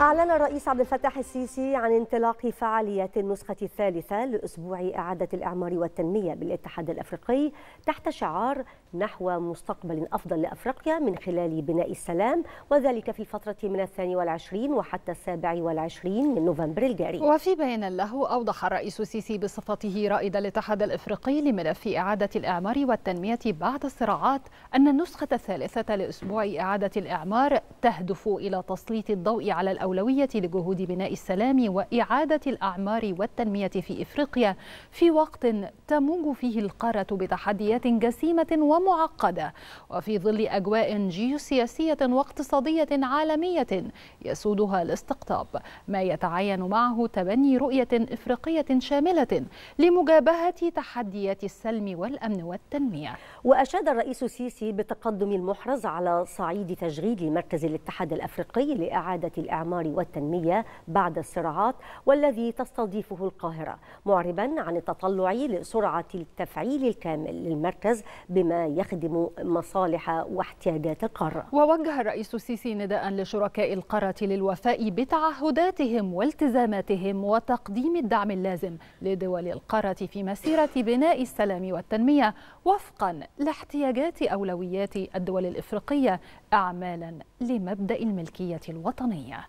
أعلن الرئيس عبد الفتاح السيسي عن انطلاق فعاليات النسخة الثالثة لأسبوع إعادة الإعمار والتنمية بالاتحاد الأفريقي تحت شعار نحو مستقبل أفضل لأفريقيا من خلال بناء السلام وذلك في الفترة من الثاني والعشرين وحتى السابع والعشرين من نوفمبر الجاري وفي بيان له أوضح الرئيس السيسي بصفته رائد الاتحاد الأفريقي لملف إعادة الإعمار والتنمية بعد الصراعات أن النسخة الثالثة لأسبوع إعادة الإعمار تهدف إلى تسليط الضوء على الأولوية لجهود بناء السلام وإعادة الأعمار والتنمية في إفريقيا في وقت تموج فيه القارة بتحديات جسيمة ومعقدة وفي ظل أجواء جيوسياسية واقتصادية عالمية يسودها الاستقطاب ما يتعين معه تبني رؤية إفريقية شاملة لمجابهة تحديات السلم والأمن والتنمية وأشاد الرئيس السيسي بتقدم المحرز على صعيد تشغيل مركز الاتحاد الأفريقي لإعادة الإعمار الاستثمار والتنمية بعد الصراعات والذي تستضيفه القاهرة معربا عن التطلع لسرعة التفعيل الكامل للمركز بما يخدم مصالح واحتياجات القارة ووجه الرئيس السيسي نداء لشركاء القارة للوفاء بتعهداتهم والتزاماتهم وتقديم الدعم اللازم لدول القارة في مسيرة بناء السلام والتنمية وفقا لاحتياجات أولويات الدول الإفريقية أعمالا لمبدأ الملكية الوطنية